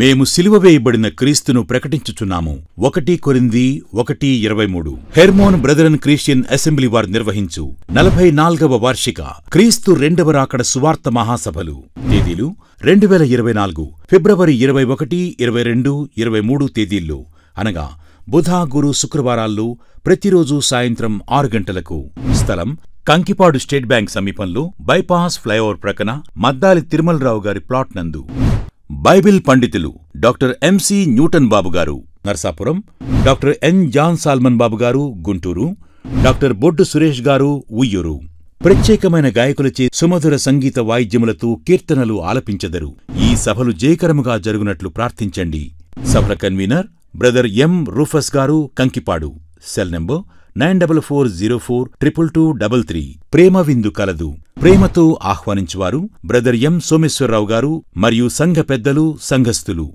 మేము సిలువ వేయబడిన క్రీస్తును ప్రకటించుచున్నాము ఒకటి కొరింది ఒకటి ఇరవై మూడు హెర్మోన్ బ్రదరన్ క్రిస్టియన్ అసెంబ్లీ వారు నిర్వహించు నలభై నాల్గవ వార్షిక క్రీస్తు రెండవ రాకడ సువార్త మహాసభలు తేదీలు రెండు వేల ఇరవై నాలుగు ఫిబ్రవరి ఇరవై ఒకటి ఇరవై రెండు ఇరవై మూడు తేదీల్లో అనగా బుధ గురు శుక్రవారాల్లో ప్రతిరోజు సాయంత్రం ఆరు గంటలకు స్థలం కంకిపాడు స్టేట్ బ్యాంక్ సమీపంలో బైపాస్ ఫ్లైఓవర్ ప్రక్కన మద్దాలి తిరుమలరావు గారి ప్లాట్ నందు బైబిల్ పండితులు doctor MC Newton Babu garu Narsapuram doctor N John Solomon Babu garu Guntur doctor బొడ్డు సురేష్ గారు ఉయ్యూరు ప్రత్యేకమైన గాయకులచే సుమధుర సంగీత వాయిద్యములతో కీర్తనలు ఆలపించెదరు ఈ సభలు జయకరముగా జరుగునట్లు ప్రార్థించండి సభల convener brother M Rufus garu Kankipadu cell number nine double four zero four triple two double three ప్రేమవిందు కలదు ప్రేమతో ఆహ్వానించువారు బ్రదర్ ఎం సోమేశ్వరరావు గారు మరియు సంఘ పెద్దలు సంఘస్థులు